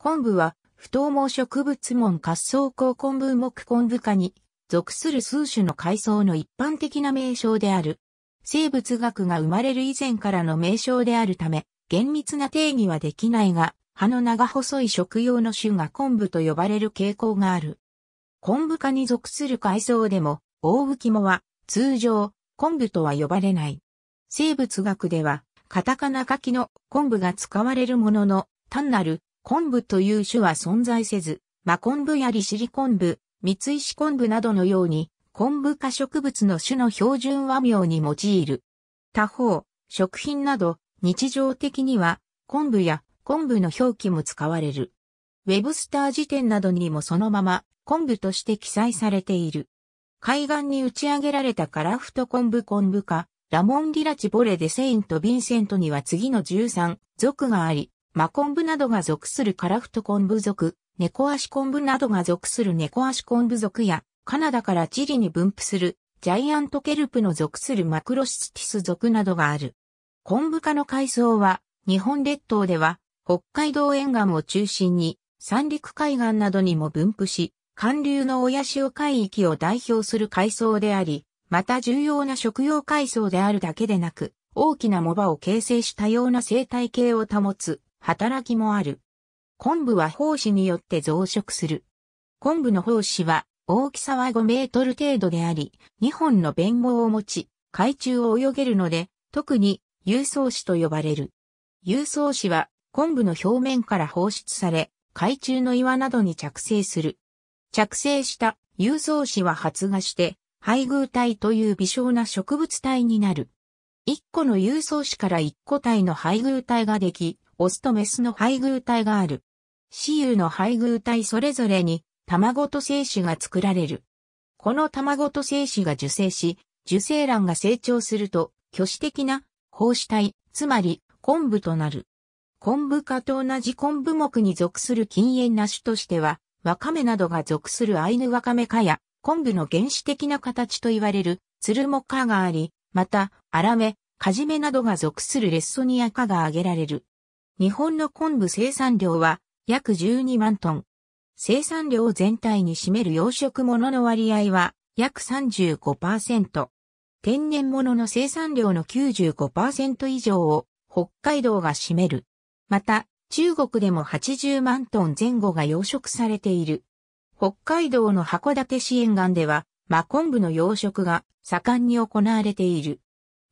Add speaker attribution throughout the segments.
Speaker 1: 昆布は、不等毛植物門滑走行昆布目昆布科に属する数種の海藻の一般的な名称である。生物学が生まれる以前からの名称であるため、厳密な定義はできないが、葉の長細い食用の種が昆布と呼ばれる傾向がある。昆布科に属する海藻でも、大浮藻は通常昆布とは呼ばれない。生物学では、カタカナ書きの昆布が使われるものの、単なる昆布という種は存在せず、マ昆布や利尻昆布、三石昆布などのように、昆布化植物の種の標準和名に用いる。他方、食品など、日常的には、昆布や昆布の表記も使われる。ウェブスター辞典などにもそのまま、昆布として記載されている。海岸に打ち上げられたカラフト昆布昆布科、ラモン・ディラチ・ボレ・デ・セイント・ヴィンセントには次の13族があり、マコンブなどが属するカラフト昆布属、猫足昆布などが属する猫足昆布属や、カナダからチリに分布するジャイアントケルプの属するマクロシティス属などがある。昆布科の海藻は、日本列島では、北海道沿岸を中心に、三陸海岸などにも分布し、寒流の親潮海域を代表する海藻であり、また重要な食用海藻であるだけでなく、大きな藻場を形成したような生態系を保つ働きもある。昆布は胞子によって増殖する。昆布の胞子は大きさは5メートル程度であり、2本の弁護を持ち、海中を泳げるので、特に遊走子と呼ばれる。遊走子は昆布の表面から放出され、海中の岩などに着生する。着生した遊走子は発芽して、配偶体という微小な植物体になる。1個の遊走子から1個体の配偶体ができ、オスとメスの配偶体がある。雌雄の配偶体それぞれに卵と精子が作られる。この卵と精子が受精し、受精卵が成長すると、巨子的な胞子体、つまり昆布となる。昆布科と同じ昆布目に属する禁煙な種としては、ワカメなどが属するアイヌワカメ科や、昆布の原始的な形と言われる、ツルモ科があり、また、アラメ、カジメなどが属するレッソニア科が挙げられる。日本の昆布生産量は約12万トン。生産量全体に占める養殖物の割合は約35%。天然物の生産量の95%以上を北海道が占める。また、中国でも80万トン前後が養殖されている。北海道の函館市沿岸では、マコンブの養殖が盛んに行われている。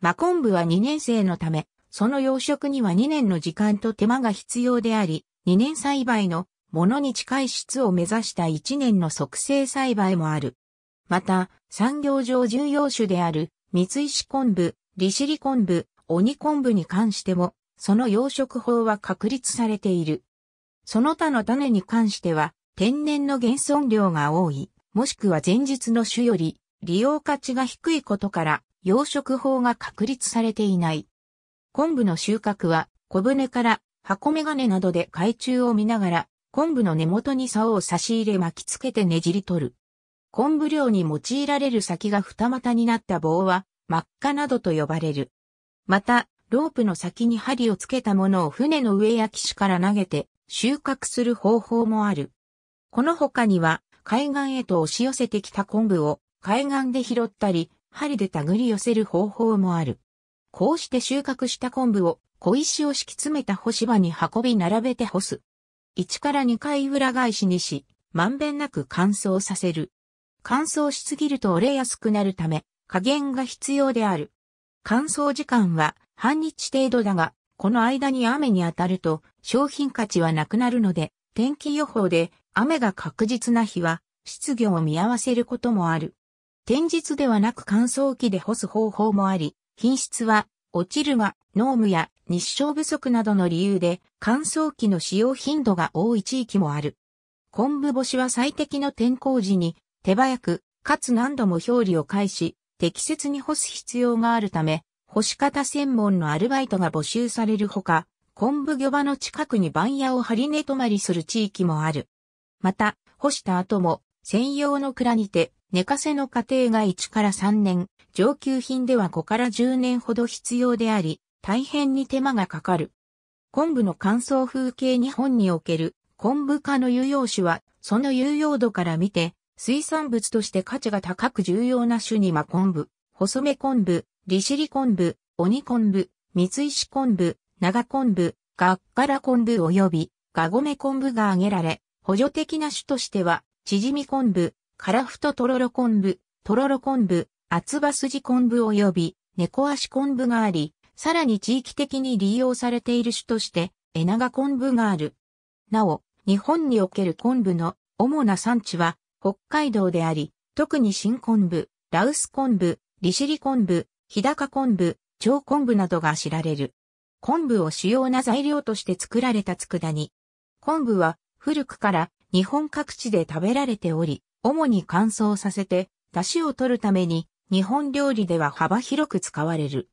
Speaker 1: マコンブは2年生のため、その養殖には2年の時間と手間が必要であり、2年栽培のものに近い質を目指した1年の促成栽培もある。また、産業上重要種である、三石昆布、利尻昆布、鬼昆布に関しても、その養殖法は確立されている。その他の種に関しては、天然の減損量が多い、もしくは前日の種より、利用価値が低いことから、養殖法が確立されていない。昆布の収穫は小舟から箱メガネなどで海中を見ながら昆布の根元に竿を差し入れ巻きつけてねじり取る。昆布漁に用いられる先が二股になった棒は真っ赤などと呼ばれる。また、ロープの先に針をつけたものを船の上や岸から投げて収穫する方法もある。この他には海岸へと押し寄せてきた昆布を海岸で拾ったり、針で手繰り寄せる方法もある。こうして収穫した昆布を小石を敷き詰めた干し場に運び並べて干す。1から2回裏返しにし、まんべんなく乾燥させる。乾燥しすぎると折れやすくなるため、加減が必要である。乾燥時間は半日程度だが、この間に雨に当たると商品価値はなくなるので、天気予報で雨が確実な日は失業を見合わせることもある。天日ではなく乾燥機で干す方法もあり、品質は落ちるが、濃霧や日照不足などの理由で乾燥機の使用頻度が多い地域もある。昆布干しは最適の天候時に手早く、かつ何度も表裏を返し、適切に干す必要があるため、干し方専門のアルバイトが募集されるほか、昆布魚場の近くに番屋を張り寝泊まりする地域もある。また、干した後も専用の蔵にて寝かせの過程が1から3年、上級品では5から10年ほど必要であり、大変に手間がかかる。昆布の乾燥風景日本における昆布科の有用種は、その有用度から見て、水産物として価値が高く重要な種には昆布、細目昆布、利尻昆布、鬼昆布、三石昆布、長昆布、ガッカラ昆布及びガゴメ昆布が挙げられ、補助的な種としては、縮み昆布、カラフトトロロ昆布、トロロ昆布、厚葉筋昆布及び猫足昆布があり、さらに地域的に利用されている種として、エナガ昆布がある。なお、日本における昆布の主な産地は北海道であり、特に新昆布、ラウス昆布、利尻昆布、日高昆布、長昆布などが知られる。昆布を主要な材料として作られた佃煮。昆布は古くから日本各地で食べられており、主に乾燥させて、出汁を取るために、日本料理では幅広く使われる。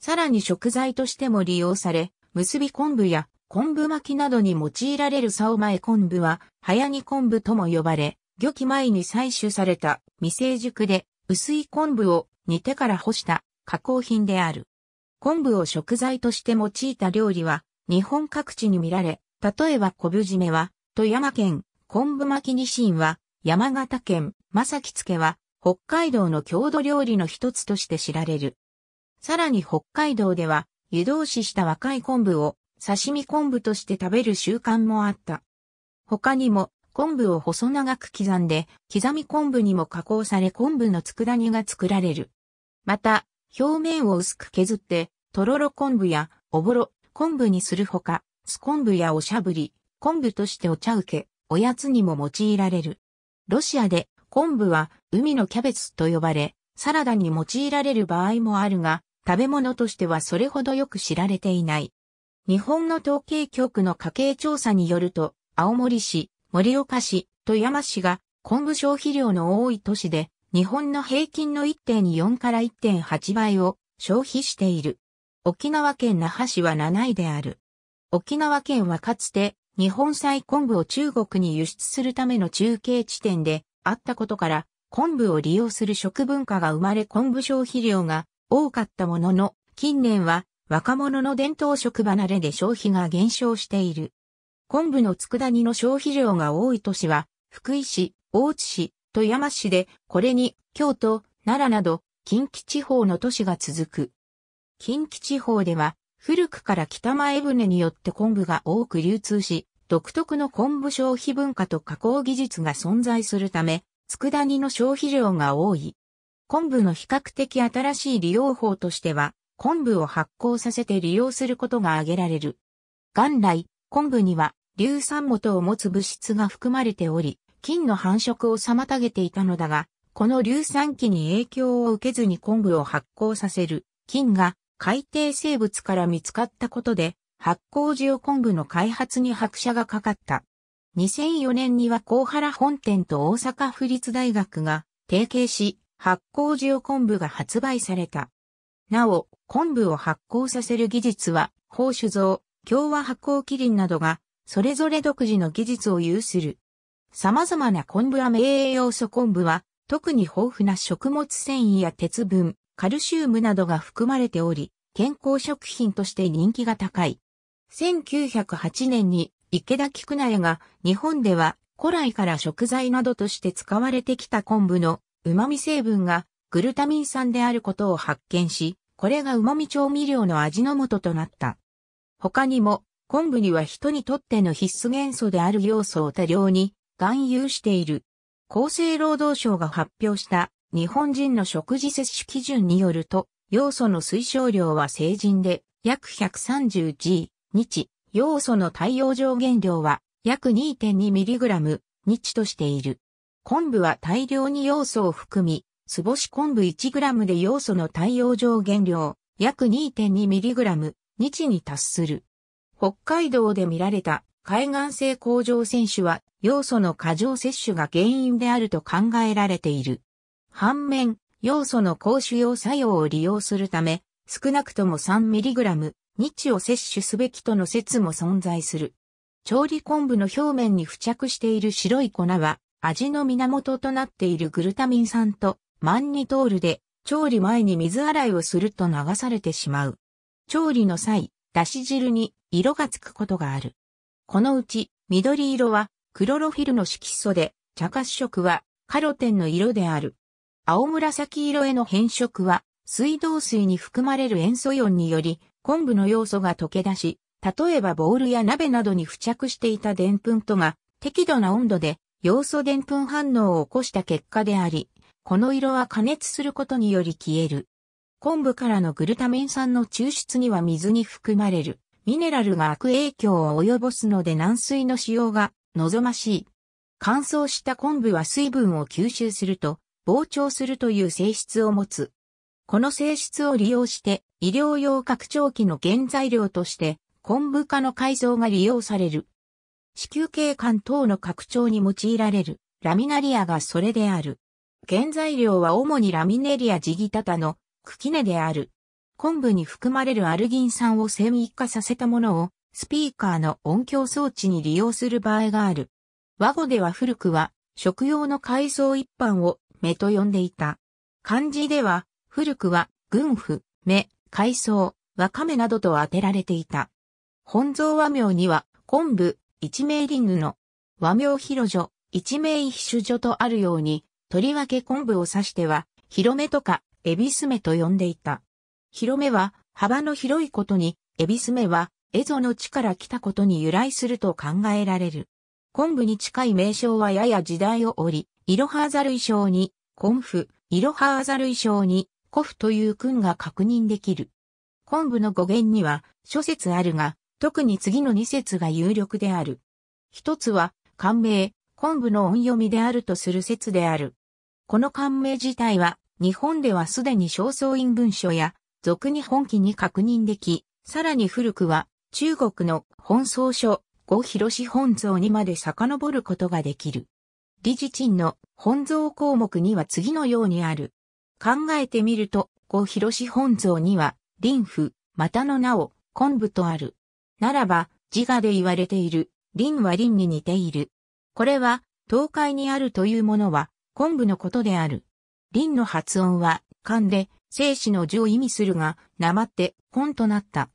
Speaker 1: さらに食材としても利用され、結び昆布や昆布巻きなどに用いられる竿前昆布は、早煮昆布とも呼ばれ、漁期前に採取された未成熟で薄い昆布を煮てから干した加工品である。昆布を食材として用いた料理は日本各地に見られ、例えば昆布締めは富山県、昆布巻きニシンは山形県、正木付は、北海道の郷土料理の一つとして知られる。さらに北海道では、湯通しした若い昆布を刺身昆布として食べる習慣もあった。他にも、昆布を細長く刻んで、刻み昆布にも加工され昆布の佃煮が作られる。また、表面を薄く削って、とろろ昆布やおぼろ昆布にするほか、酢昆布やおしゃぶり、昆布としてお茶受け、おやつにも用いられる。ロシアで昆布は海のキャベツと呼ばれ、サラダに用いられる場合もあるが、食べ物としてはそれほどよく知られていない。日本の統計局の家計調査によると、青森市、盛岡市、富山市が昆布消費量の多い都市で、日本の平均の1.4から1.8倍を消費している。沖縄県那覇市は7位である。沖縄県はかつて日本産昆布を中国に輸出するための中継地点であったことから、昆布を利用する食文化が生まれ昆布消費量が多かったものの、近年は若者の伝統食離れで消費が減少している。昆布の佃煮の消費量が多い都市は、福井市、大津市、富山市で、これに京都、奈良など近畿地方の都市が続く。近畿地方では、古くから北前船によって昆布が多く流通し、独特の昆布消費文化と加工技術が存在するため、佃煮の消費量が多い。昆布の比較的新しい利用法としては、昆布を発酵させて利用することが挙げられる。元来、昆布には硫酸元を持つ物質が含まれており、菌の繁殖を妨げていたのだが、この硫酸基に影響を受けずに昆布を発酵させる菌が海底生物から見つかったことで、発酵塩昆布の開発に拍車がかかった。2004年には高原本店と大阪府立大学が提携し、発酵塩昆布が発売された。なお、昆布を発酵させる技術は、宝酒造、共和発酵キリンなどが、それぞれ独自の技術を有する。様々な昆布飴栄養素昆布は、特に豊富な食物繊維や鉄分、カルシウムなどが含まれており、健康食品として人気が高い。1908年に池田菊苗が日本では古来から食材などとして使われてきた昆布の旨味成分がグルタミン酸であることを発見し、これが旨味調味料の味の素となった。他にも昆布には人にとっての必須元素である要素を多量に含有している。厚生労働省が発表した日本人の食事摂取基準によると、要素の推奨量は成人で約 130g、日、要素の太陽上限量は約 2.2mg 日としている。昆布は大量に要素を含み、素干し昆布 1g で要素の太陽上限量約 2.2mg 日に達する。北海道で見られた海岸性甲状腺手は要素の過剰摂取が原因であると考えられている。反面、要素の高主要作用を利用するため、少なくとも 3mg 日を摂取すべきとの説も存在する。調理昆布の表面に付着している白い粉は、味の源となっているグルタミン酸とマンニトールで、調理前に水洗いをすると流されてしまう。調理の際、だし汁に色がつくことがある。このうち、緑色はクロロフィルの色素で、茶褐色はカロテンの色である。青紫色への変色は、水道水に含まれる塩素イオンにより昆布の要素が溶け出し、例えばボウルや鍋などに付着していた澱粉とが適度な温度で要素澱粉反応を起こした結果であり、この色は加熱することにより消える。昆布からのグルタミン酸の抽出には水に含まれるミネラルが悪影響を及ぼすので軟水の使用が望ましい。乾燥した昆布は水分を吸収すると膨張するという性質を持つ。この性質を利用して医療用拡張器の原材料として昆布化の改造が利用される。子宮頸管等の拡張に用いられるラミナリアがそれである。原材料は主にラミネリアジギタタの茎根である。昆布に含まれるアルギン酸を繊維化させたものをスピーカーの音響装置に利用する場合がある。和語では古くは食用の海藻一般を目と呼んでいた。漢字では古くは、軍府、目、海藻、わかめなどと当てられていた。本蔵和名には、昆布、一名リングの、和名広女、一名秘書女とあるように、とりわけ昆布を指しては、広めとか、エビスメと呼んでいた。広めは、幅の広いことに、エビスメは、蝦夷の地から来たことに由来すると考えられる。昆布に近い名称はやや時代を折り、イロハアザル衣装に、昆布、イロハアザル衣装に、古府という訓が確認できる。昆布の語源には諸説あるが、特に次の二説が有力である。一つは、漢名、昆布の音読みであるとする説である。この漢名自体は、日本ではすでに正燥院文書や、俗に本記に確認でき、さらに古くは、中国の本草書、五広志本草にまで遡ることができる。理事鎮の本草項目には次のようにある。考えてみると、五広志本像には、林府、またの名を、昆布とある。ならば、自我で言われている、林は林に似ている。これは、東海にあるというものは、昆布のことである。林の発音は、漢で、生死の字を意味するが、生って、本となった。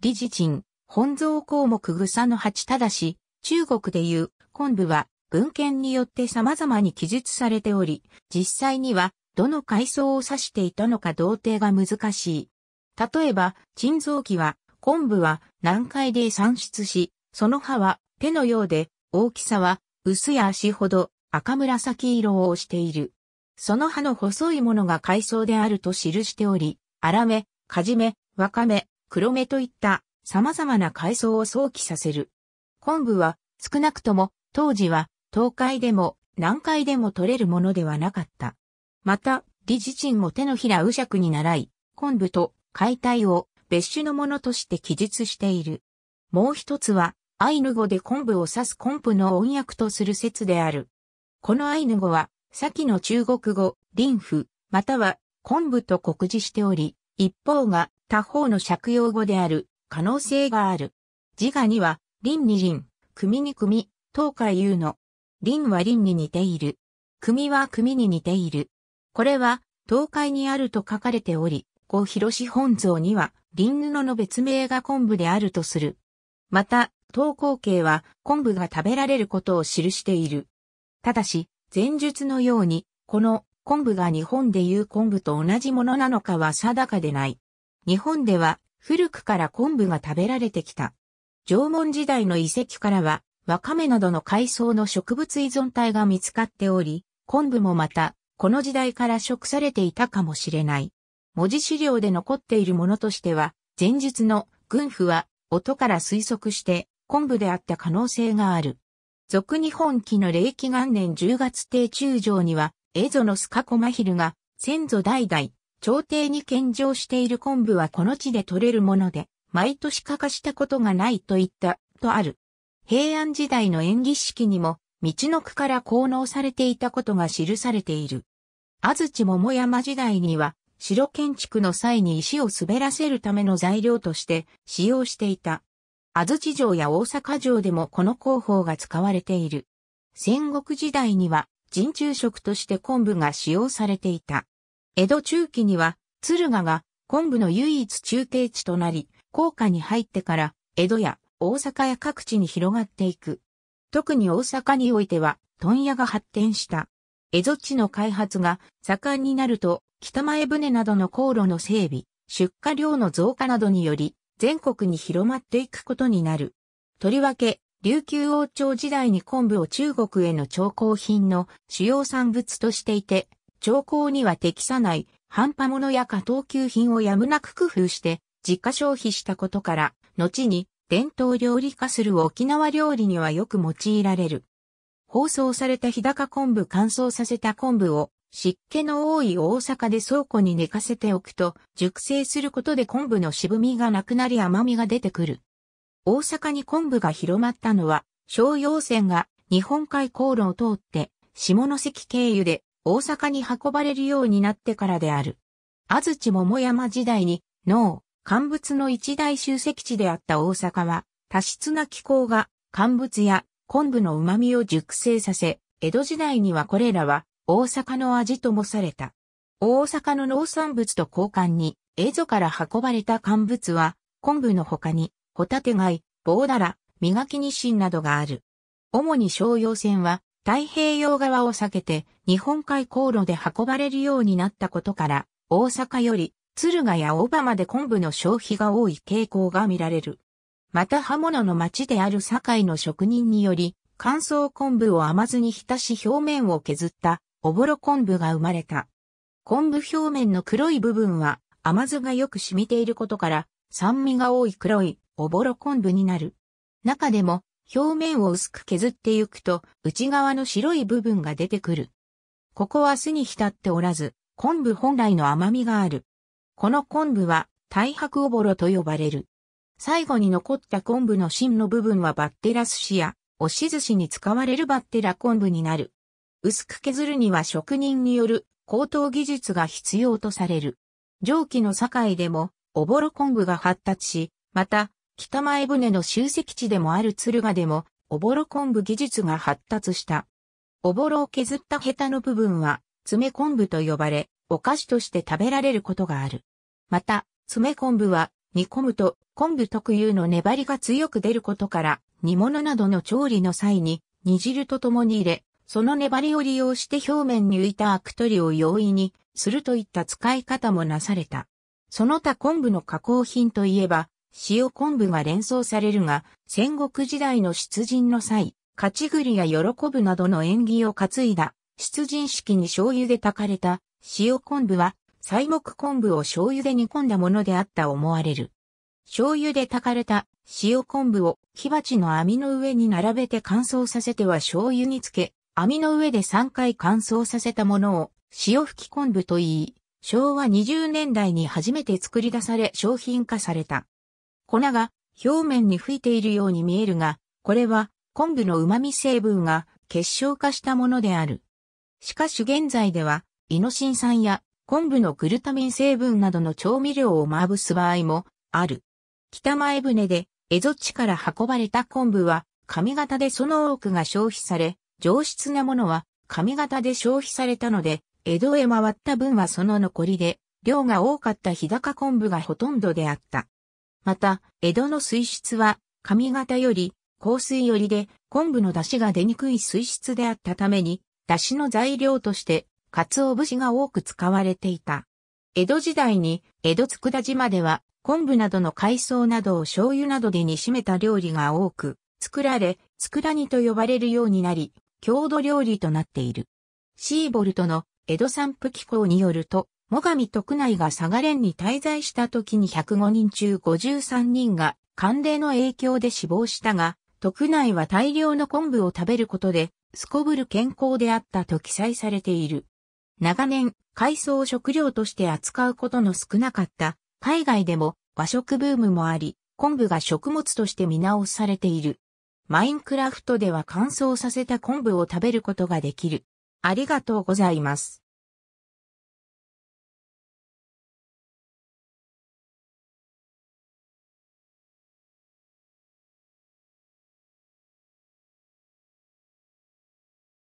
Speaker 1: 理事人、本像項目草の八ただし、中国でいう、昆布は、文献によって様々に記述されており、実際には、どの階層を指していたのか同定が難しい。例えば、沈蔵器は、昆布は南海で産出し、その葉は手のようで、大きさは薄や足ほど赤紫色をしている。その葉の細いものが階層であると記しており、荒め、かじめ、わかめ、黒目といった様々な階層を想起させる。昆布は少なくとも当時は東海でも南海でも取れるものではなかった。また、理事陣も手のひら右尺に習い、昆布と解体を別種のものとして記述している。もう一つは、アイヌ語で昆布を指す昆布の音訳とする説である。このアイヌ語は、先の中国語、林府、または昆布と告示しており、一方が他方の借用語である可能性がある。自我には、林に林、組に組、東海うの。林は林に似ている。組は組に似ている。これは、東海にあると書かれており、五広志本像には、輪布の別名が昆布であるとする。また、東光景は昆布が食べられることを記している。ただし、前述のように、この昆布が日本でいう昆布と同じものなのかは定かでない。日本では古くから昆布が食べられてきた。縄文時代の遺跡からは、ワカメなどの海藻の植物依存体が見つかっており、昆布もまたこの時代から食されていたかもしれない。文字資料で残っているものとしては、前述の軍府は音から推測して昆布であった可能性がある。俗日本期の霊気元年10月定中城には、蝦夷のスカコマヒルが先祖代々、朝廷に献上している昆布はこの地で取れるもので、毎年欠かしたことがないと言った、とある。平安時代の演技式にも、道の区から奉能されていたことが記されている。安土桃山時代には、城建築の際に石を滑らせるための材料として使用していた。安土城や大阪城でもこの工法が使われている。戦国時代には人中食として昆布が使用されていた。江戸中期には敦賀が昆布の唯一中継地となり、高架に入ってから江戸や大阪や各地に広がっていく。特に大阪においては、問屋が発展した。蝦夷地の開発が盛んになると、北前船などの航路の整備、出荷量の増加などにより、全国に広まっていくことになる。とりわけ、琉球王朝時代に昆布を中国への調香品の主要産物としていて、調香には適さない、半端物や下等級品をやむなく工夫して、自家消費したことから、後に伝統料理化する沖縄料理にはよく用いられる。包装された日高昆布乾燥させた昆布を湿気の多い大阪で倉庫に寝かせておくと熟成することで昆布の渋みがなくなり甘みが出てくる。大阪に昆布が広まったのは、商用船が日本海航路を通って下関経由で大阪に運ばれるようになってからである。安土桃山時代に農、乾物の一大集積地であった大阪は、多湿な気候が乾物や昆布の旨味を熟成させ、江戸時代にはこれらは大阪の味ともされた。大阪の農産物と交換に、蝦夷から運ばれた乾物は、昆布の他に、ホタテ貝、棒だら、磨きニシンなどがある。主に商用船は、太平洋側を避けて、日本海航路で運ばれるようになったことから、大阪より敦賀やバマで昆布の消費が多い傾向が見られる。また刃物の町である堺の職人により、乾燥昆布を甘酢に浸し表面を削った、おぼろ昆布が生まれた。昆布表面の黒い部分は、甘酢がよく染みていることから、酸味が多い黒い、おぼろ昆布になる。中でも、表面を薄く削ってゆくと、内側の白い部分が出てくる。ここは酢に浸っておらず、昆布本来の甘みがある。この昆布は、大白おぼろと呼ばれる。最後に残った昆布の芯の部分はバッテラ寿司や、押し寿司に使われるバッテラ昆布になる。薄く削るには職人による高等技術が必要とされる。上記の境でも、おぼろ昆布が発達し、また、北前船の集積地でもある敦賀でも、おぼろ昆布技術が発達した。おぼろを削ったヘタの部分は、爪昆布と呼ばれ、お菓子として食べられることがある。また、詰め昆布は煮込むと昆布特有の粘りが強く出ることから、煮物などの調理の際に煮汁とともに入れ、その粘りを利用して表面に浮いたアク取りを容易にするといった使い方もなされた。その他昆布の加工品といえば、塩昆布が連想されるが、戦国時代の出陣の際、勝ち栗や喜ぶなどの縁起を担いだ、出陣式に醤油で炊かれた塩昆布は西木昆布を醤油で煮込んだものであった思われる。醤油で炊かれた塩昆布を火鉢の網の上に並べて乾燥させては醤油につけ、網の上で3回乾燥させたものを塩吹き昆布と言い、昭和20年代に初めて作り出され商品化された。粉が表面に吹いているように見えるが、これは昆布の旨味成分が結晶化したものである。しかし現在では、イノシン酸や昆布のグルタミン成分などの調味料をまぶす場合もある。北前船で蝦夷地から運ばれた昆布は上型でその多くが消費され、上質なものは上型で消費されたので、江戸へ回った分はその残りで、量が多かった日高昆布がほとんどであった。また、江戸の水質は上型より香水よりで昆布の出汁が出にくい水質であったために、出汁の材料として鰹節が多く使われていた。江戸時代に、江戸佃島では、昆布などの海藻などを醤油などで煮しめた料理が多く、作られ、佃煮と呼ばれるようになり、郷土料理となっている。シーボルトの江戸散布機構によると、最上徳内が佐賀連に滞在した時に105人中53人が寒冷の影響で死亡したが、徳内は大量の昆布を食べることで、すこぶる健康であったと記載されている。長年、海藻を食料として扱うことの少なかった海外でも和食ブームもあり、昆布が食物として見直されている。マインクラフトでは乾燥させた昆布を食べることができる。ありがとうございます。